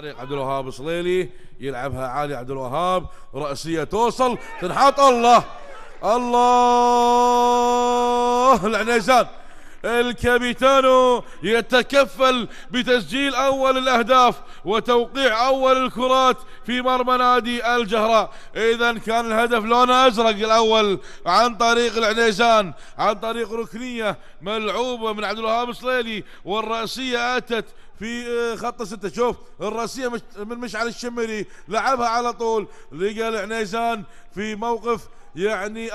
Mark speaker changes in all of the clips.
Speaker 1: طريق عبد الوهاب صليلي يلعبها عالي عبد الوهاب رأسية توصل تنحط الله الله العنيزان الكابيتانو يتكفل بتسجيل أول الأهداف وتوقيع أول الكرات في مرمى نادي الجهراء إذا كان الهدف لونه أزرق الأول عن طريق العنيزان عن طريق ركنية ملعوبة من عبد الوهاب الصليلي والرأسية أتت في آه، خط ستة شوف الرأسية من مشعل الشمري لعبها على طول لقى العنيزان في موقف يعني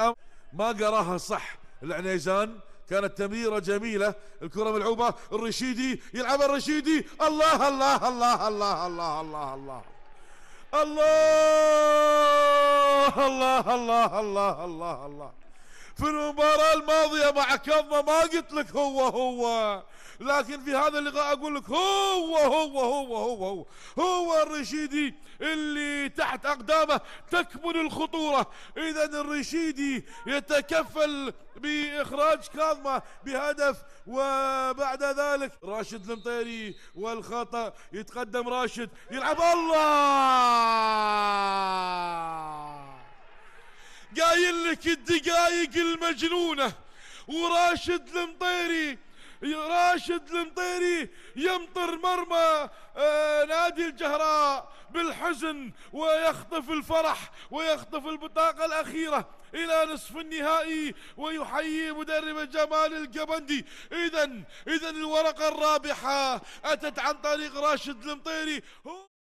Speaker 1: ما قراها صح العنيزان كانت تميرة جميلة الكرة ملعوبة الرشيدي يلعب الرشيدي الله
Speaker 2: الله الله الله الله الله الله الله الله الله الله الله الله في المباراة الماضية مع كظمة ما
Speaker 1: قلت لك هو هو لكن في هذا اللقاء أقول لك هو هو هو هو هو هو الرشيدي اللي تحت أقدامه تكمن الخطورة إذا الرشيدي يتكفل بإخراج كاظمة بهدف وبعد ذلك راشد المطيري والخطأ يتقدم راشد يلعب الله لك الدقايق المجنونة وراشد المطيري راشد المطيري يمطر مرمى آه، نادي الجهراء بالحزن ويخطف الفرح ويخطف البطاقة الأخيرة إلى نصف النهائي ويحيي مدرب جمال
Speaker 2: القبندي إذا إذا الورقة الرابحة أتت عن طريق راشد المطيري